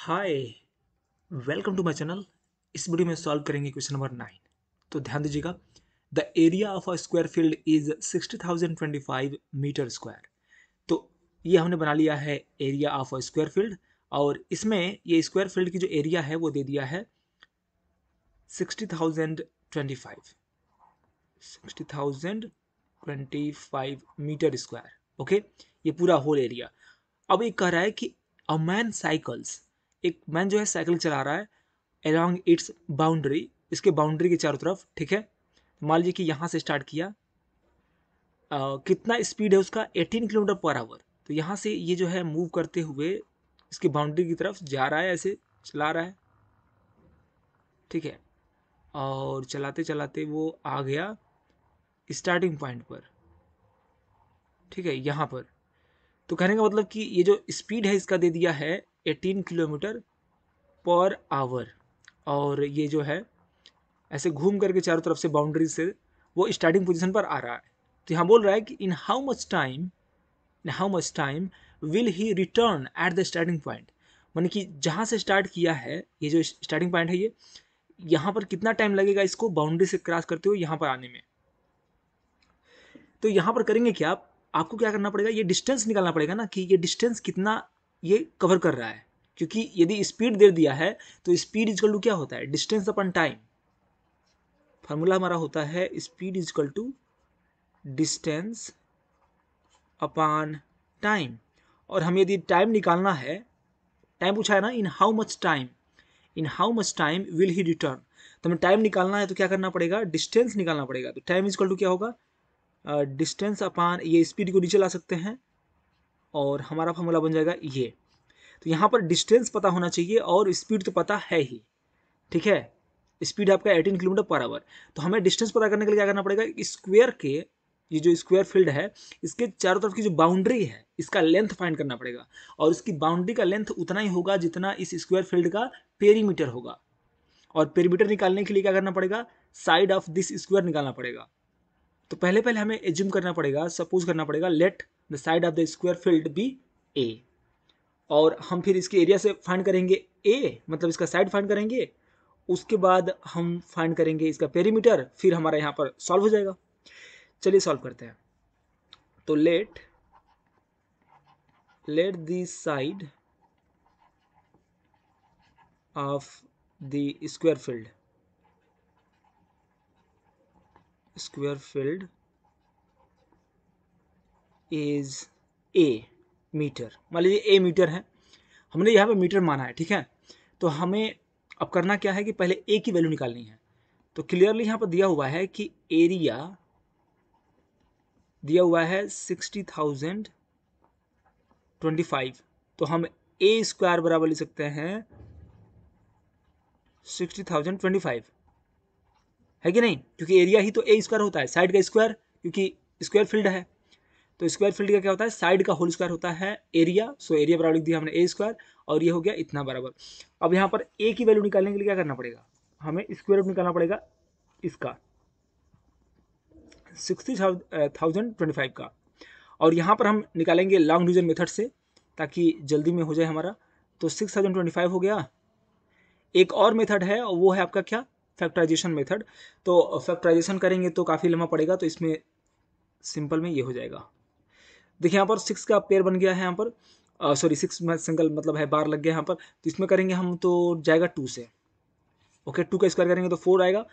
hi welcome to my channel इस video में solve करेंगे क्वेश्चन नंबर नाइन तो ध्यान दीजिएगा the area of a square field is sixty thousand twenty five metre square तो ये हमने बना लिया है area of a square field और इसमें ये स्क्वायर फील्ड की जो एरिया है वो दे दिया है sixty thousand twenty five sixty thousand twenty five metre square okay ये पूरा होल एरिया अब ये कह रहा है कि अ मैन साइकिल्स एक मैन जो है साइकिल चला रहा है अलॉन्ग इट्स बाउंड्री इसके बाउंड्री के चारों तरफ ठीक है मान लीजिए कि यहाँ से स्टार्ट किया आ, कितना स्पीड है उसका 18 किलोमीटर पर आवर तो यहाँ से ये जो है मूव करते हुए इसके बाउंड्री की तरफ जा रहा है ऐसे चला रहा है ठीक है और चलाते चलाते वो आ गया स्टार्टिंग पॉइंट पर ठीक है यहाँ पर तो कहने का मतलब कि ये जो स्पीड है इसका दे दिया है एटीन किलोमीटर पर आवर और ये जो है ऐसे घूम करके चारों तरफ से बाउंड्री से वो स्टार्टिंग पोजीशन पर आ रहा है तो यहाँ बोल रहा है कि in how much time in how much time will he return at the starting point मानी कि जहाँ से स्टार्ट किया है ये जो स्टार्टिंग पॉइंट है ये यहाँ पर कितना टाइम लगेगा इसको बाउंड्री से क्रॉस करते हुए यहाँ पर आने में तो यहाँ पर करेंगे क्या आपको क्या करना पड़ेगा ये डिस्टेंस निकालना पड़ेगा ना कि ये डिस्टेंस कितना ये कवर कर रहा है क्योंकि यदि स्पीड दे दिया है तो स्पीड इजकल टू क्या होता है डिस्टेंस अपन टाइम फार्मूला हमारा होता है speed is equal to distance upon time और हमें यदि टाइम निकालना है टाइम पूछा है ना in how much time in how much time will he return तो हमें टाइम निकालना है तो क्या करना पड़ेगा डिस्टेंस निकालना पड़ेगा तो टाइम इजकल टू क्या होगा डिस्टेंस uh, अपान ये स्पीड को नीचे ला सकते हैं और हमारा फॉर्मूला बन जाएगा ये तो यहाँ पर डिस्टेंस पता होना चाहिए और स्पीड तो पता है ही ठीक है स्पीड आपका 18 किलोमीटर पर आवर तो हमें डिस्टेंस पता करने के लिए क्या करना पड़ेगा स्क्वायर के ये जो स्क्वायर फील्ड है इसके चारों तरफ की जो बाउंड्री है इसका लेंथ फाइंड करना पड़ेगा और इसकी बाउंड्री का लेंथ उतना ही होगा जितना इस स्क्वायर फील्ड का पेरीमीटर होगा और पेरीमीटर निकालने के लिए क्या करना पड़ेगा साइड ऑफ दिस स्क्वायर निकालना पड़ेगा तो पहले पहले हमें एज्यूम करना पड़ेगा सपोज करना पड़ेगा let the side of the square field be a और हम फिर इसके एरिया से फाइंड करेंगे ए मतलब इसका साइड फाइंड करेंगे उसके बाद हम फाइंड करेंगे इसका पेरीमीटर फिर हमारा यहाँ पर सॉल्व हो जाएगा चलिए सॉल्व करते हैं तो let let the side of the square field square field is a metre मान लीजिए ए मीटर है हमने यहाँ पे मीटर माना है ठीक है तो हमें अब करना क्या है कि पहले ए की वैल्यू निकालनी है तो क्लियरली यहाँ पर दिया हुआ है कि एरिया दिया हुआ है सिक्सटी थाउजेंड ट्वेंटी फाइव तो हम ए स्क्वायर बराबर ले सकते हैं सिक्सटी थाउजेंड ट्वेंटी फाइव है कि नहीं क्योंकि एरिया ही तो ए स्क्वायर होता है साइड का स्क्वायर क्योंकि स्क्वायर फील्ड है तो स्क्वायर फील्ड का क्या होता है साइड का होल स्क्वायर होता है एरिया सो एरिया बराबर लिख दिया हमने ए स्क्वायर और ये हो गया इतना बराबर अब यहाँ पर ए की वैल्यू निकालने के लिए क्या करना पड़ेगा हमें स्क्वायर रूट निकालना पड़ेगा इसका सिक्सटी थाउजेंड ट्वेंटी फाइव का और यहाँ पर हम निकालेंगे लॉन्ग डिविजन मेथड से ताकि जल्दी में हो जाए हमारा तो सिक्स थाउजेंड ट्वेंटी फाइव हो गया एक और मेथड है और वो है आपका क्या फैक्टराइजेशन मेथड तो फैक्टराइजेशन uh, करेंगे तो काफ़ी लंबा पड़ेगा तो इसमें सिंपल में ये हो जाएगा देखिए यहाँ पर सिक्स का पेयर बन गया है यहाँ पर सॉरी uh, सिक्स में सिंगल मतलब है बार लग गया यहाँ पर तो इसमें करेंगे हम तो जाएगा टू से ओके टू का स्क्वायर करेंगे तो फोर आएगा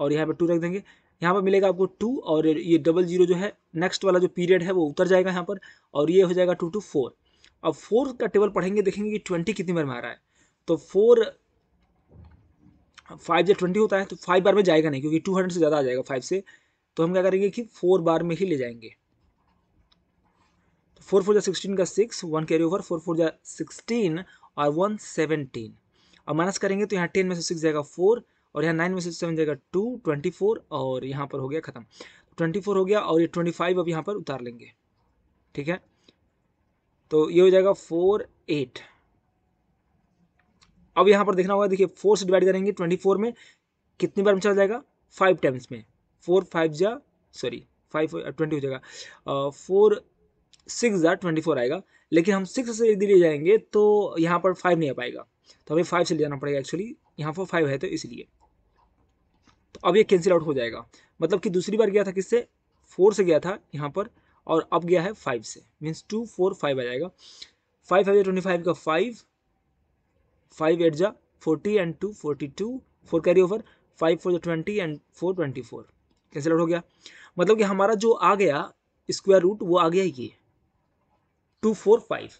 और यहाँ पर टू रख देंगे यहाँ पर मिलेगा आपको टू और ये डबल जीरो जो है नेक्स्ट वाला जो पीरियड है वो उतर जाएगा यहाँ पर और ये हो जाएगा टू टू फोर अब फोर का टेबल पढ़ेंगे देखेंगे कि ट्वेंटी कितनी बार में आ रहा है तो फोर फाइव जब ट्वेंटी होता है तो फाइव बार में जाएगा नहीं क्योंकि टू हंड्रेड से ज़्यादा आ जाएगा फाइव से तो हम क्या करेंगे कि फोर बार में ही ले जाएंगे तो फोर फोर जो सिक्सटीन का six one carry over four four जा सिक्सटीन और वन सेवनटीन और माइनस करेंगे तो यहाँ टेन में से सिक्स जाएगा फोर और यहाँ नाइन में से सेवन जाएगा टू ट्वेंटी फोर और यहाँ पर हो गया ख़त्म ट्वेंटी फोर हो गया और ये ट्वेंटी फाइव अब यहाँ पर उतार लेंगे ठीक है तो ये हो जाएगा फोर एट अब यहाँ पर देखना होगा देखिए फोर से डिवाइड करेंगे ट्वेंटी फोर में कितनी बार में चला जाएगा फाइव टाइम्स में फोर फाइव जा सॉरी फाइव ट्वेंटी हो जाएगा फोर uh, सिक्स जा ट्वेंटी फोर आएगा लेकिन हम सिक्स से यदि ले जाएंगे तो यहाँ पर फाइव नहीं आ पाएगा तो हमें फाइव से ले जाना पड़ेगा एक्चुअली यहाँ पर फाइव है तो इसलिए तो अब ये कैंसिल आउट हो जाएगा मतलब कि दूसरी बार गया था किससे फोर से गया था यहाँ पर और अब गया है फाइव से मीन्स टू फोर फाइव आ जाएगा फाइव फाइव ट्वेंटी फाइव का फाइव फाइव एट जा forty and two forty two four carry over five four जा twenty and four twenty four cancel out हो गया मतलब कि हमारा जो आ गया स्क्वायर रूट वो आ गया ये टू फोर फाइव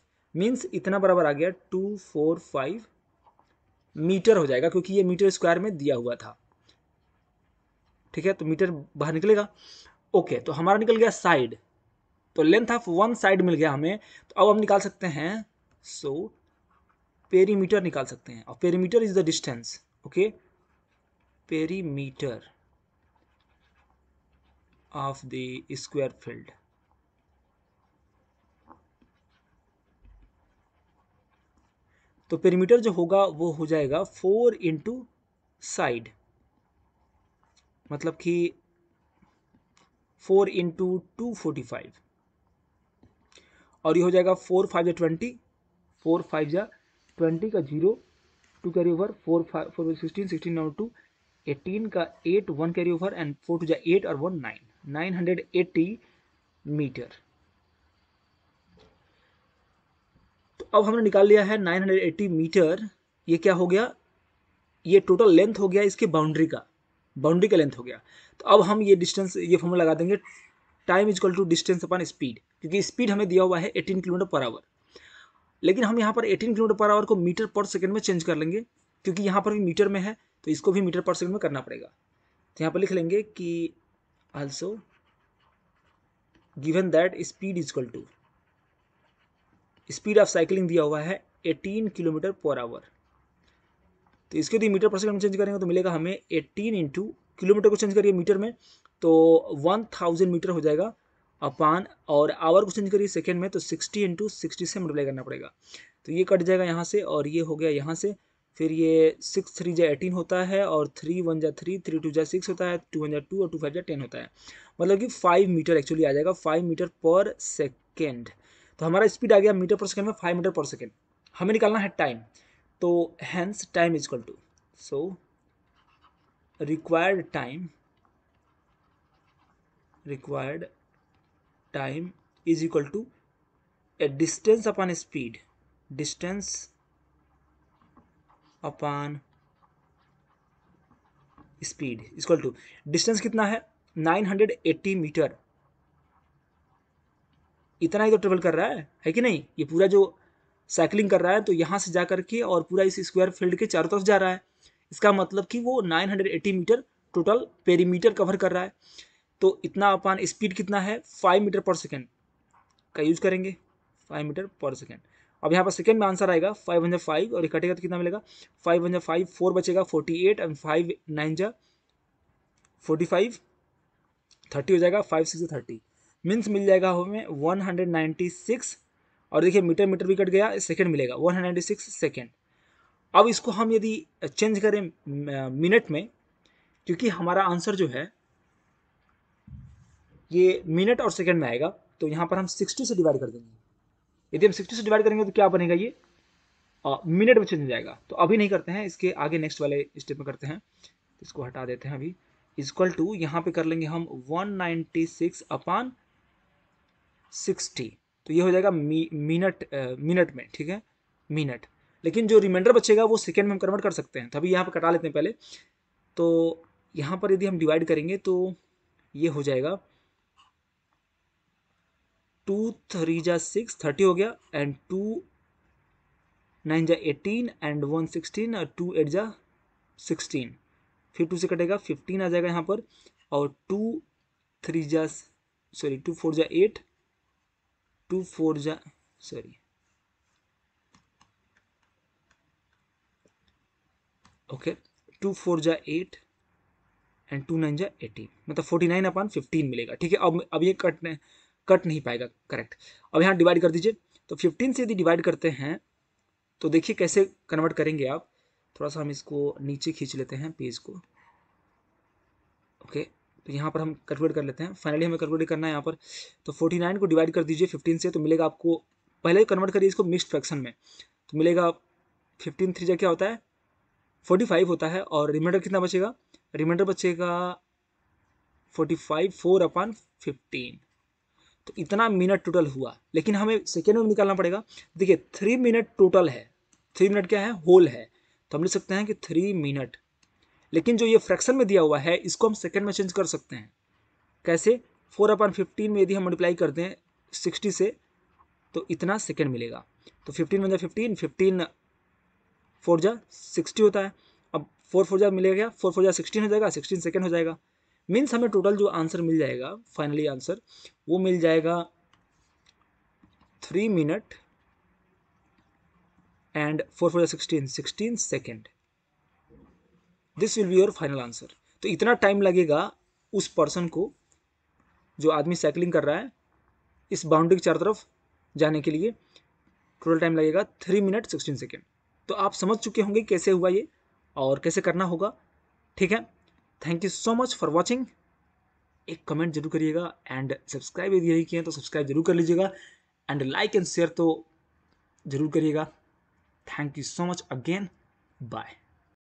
मीन्स इतना बराबर आ गया टू फोर फाइव मीटर हो जाएगा क्योंकि ये मीटर स्क्वायर में दिया हुआ था ठीक है तो मीटर बाहर निकलेगा ओके तो हमारा निकल गया साइड तो लेंथ ऑफ वन साइड मिल गया हमें तो अब हम निकाल सकते हैं सो पेरीमीटर निकाल सकते हैं और perimeter is the distance okay perimeter of the square field तो पेरीमीटर जो होगा वो हो जाएगा फोर इंटू साइड मतलब कि four into two forty five और ये हो जाएगा फोर फाइव या ट्वेंटी फोर फाइव या ट्वेंटी का zero two carry over four five four sixteen sixteen और टू एटीन का eight one carry over and four two जै एट और one nine nine hundred eighty metre तो अब हमने निकाल लिया है नाइन हंड्रेड एट्टी मीटर ये क्या हो गया ये टोटल लेंथ हो गया इसके बाउंड्री का बाउंड्री का लेंथ हो गया तो अब हम ये डिस्टेंस ये फॉर्मूला लगा देंगे time is equal to distance upon speed क्योंकि स्पीड हमें दिया हुआ है एटीन किलोमीटर पर आवर लेकिन हम यहाँ पर 18 किलोमीटर पर आवर को मीटर पर सेकंड में चेंज कर लेंगे क्योंकि यहाँ पर भी मीटर में है तो इसको भी मीटर पर सेकंड में करना पड़ेगा तो यहाँ पर लिख लेंगे कि also given that speed is equal to speed of cycling दिया हुआ है 18 किलोमीटर पर आवर तो इसके यदि मीटर पर सेकेंड में चेंज करेंगे तो मिलेगा हमें एटीन इंटू किलोमीटर को चेंज करिए मीटर में तो थाउजेंड मीटर हो जाएगा अपान और आवर को चेंज करिए सेकेंड में तो सिक्सटी इंटू सिक्सटी से मल्टीप्लाई करना पड़ेगा तो ये कट जाएगा यहाँ से और ये हो गया यहाँ से फिर ये सिक्स थ्री जै एटीन होता है और थ्री वन जै थ्री थ्री टू जै सिक्स होता है टू वन जै टू और टू फाइव जै टेन होता है मतलब कि फाइव मीटर एक्चुअली आ जाएगा फाइव मीटर पर सेकेंड तो हमारा स्पीड आ गया मीटर पर सेकेंड में फाइव मीटर पर सेकेंड हमें निकालना है टाइम तो hence time is equal to so required time required time is equal to a distance upon speed distance upon speed equal to distance कितना है 980 metre इतना ही तो travel कर रहा है है कि नहीं ये पूरा जो साइकिलिंग कर रहा है तो यहाँ से जा करके और पूरा इस स्क्वायर फील्ड के चारों तरफ जा रहा है इसका मतलब कि वो 980 मीटर टोटल पेरीमीटर कवर कर रहा है तो इतना अपन स्पीड कितना है फाइव मीटर पर सेकेंड का यूज़ करेंगे फाइव मीटर पर सेकेंड अब यहाँ पर सेकेंड में आंसर आएगा फाइव हंड्रेड फाइव और कटेगा तो कितना मिलेगा फाइव हंड्रेड फाइव फोर बचेगा forty eight and five nine जा फोर्टी फाइव थर्टी हो जाएगा फाइव सिक्स थर्टी मीन्स मिल जाएगा हमें वन हंड्रेड नाइन्टी सिक्स और देखिए मीटर मीटर भी कट गया सेकेंड मिलेगा one hundred ninety six second अब इसको हम यदि चेंज करें मिनट में क्योंकि हमारा आंसर जो है ये मिनट और सेकंड में आएगा तो यहाँ पर हम 60 से डिवाइड कर देंगे यदि हम 60 से डिवाइड करेंगे तो क्या बनेगा ये मिनट में चेंज हो जाएगा तो अभी नहीं करते हैं इसके आगे नेक्स्ट वाले स्टेप में करते हैं तो इसको हटा देते हैं अभी इजक्वल टू यहाँ पे कर लेंगे हम 196 नाइन्टी सिक्स अपान सिक्सटी तो ये हो जाएगा मी, मिनट मिनट में ठीक है मिनट लेकिन जो रिमाइंडर बचेगा वो सेकेंड में हम कन्वर्ट कर सकते हैं तो अभी यहाँ पर कटा लेते हैं पहले तो यहाँ पर यदि हम डिवाइड करेंगे तो ये हो जाएगा टू थ्री जा सिक्स थर्टी हो गया एंड टू नाइन जा एटीन एंड वन सिक्सटीन और टू एट जा सिक्सटीन फिर टू से कटेगा फिफ्टीन आ जाएगा यहाँ पर और टू थ्री जा सॉरी टू फोर जा एट टू फोर जा सॉरी ओके टू फोर जा एट एंड टू नाइन जा एटीन मतलब फोर्टी नाइन अपन फिफ्टीन मिलेगा ठीक है अब अब ये कटने कट नहीं पाएगा करेक्ट अब यहाँ डिवाइड कर दीजिए तो फिफ्टीन से यदि डिवाइड करते हैं तो देखिए कैसे कन्वर्ट करेंगे आप थोड़ा सा हम इसको नीचे खींच लेते हैं पेज को ओके तो यहाँ पर हम कैलकुलेट कर लेते हैं फाइनली हमें कैलकुलेट करना है यहाँ पर तो फोर्टी नाइन को डिवाइड कर दीजिए फिफ्टीन से तो मिलेगा आपको पहले कन्वर्ट करिए इसको मिक्सड फ्रैक्शन में तो मिलेगा फिफ्टीन थ्री जा क्या होता है फोर्टी फाइव होता है और रिमाइंडर कितना बचेगा रिमाइंडर बचेगा forty five four upon fifteen तो इतना मिनट टोटल हुआ लेकिन हमें सेकेंड में निकालना पड़ेगा देखिए थ्री मिनट टोटल है थ्री मिनट क्या है होल है तो हम लिख सकते हैं कि थ्री मिनट लेकिन जो ये फ्रैक्शन में दिया हुआ है इसको हम सेकेंड में चेंज कर सकते हैं कैसे फोर अपन फिफ्टीन में यदि हम मल्टीप्लाई करते हैं सिक्सटी से तो इतना सेकेंड मिलेगा तो फिफ्टीन वन जा फिफ्टीन फिफ्टीन फोर जा सिक्सटी होता है अब फोर फोर जा मिलेगा फोर फोर जा सिक्सटीन हो जाएगा सिक्सटीन सेकेंड हो जाएगा मीन्स हमें टोटल जो आंसर मिल जाएगा फाइनली आंसर वो मिल जाएगा three minute and four four sixteen sixteen second this will be your final answer तो इतना टाइम लगेगा उस पर्सन को जो आदमी साइकिलिंग कर रहा है इस बाउंड्री के चारों तरफ जाने के लिए टोटल टाइम लगेगा थ्री मिनट सिक्सटीन सेकेंड तो आप समझ चुके होंगे कैसे हुआ ये और कैसे करना होगा ठीक है thank you so much for watching एक कमेंट जरूर करिएगा एंड सब्सक्राइब यदि नहीं किए तो सब्सक्राइब जरूर कर लीजिएगा एंड लाइक एंड शेयर तो जरूर करिएगा thank you so much again bye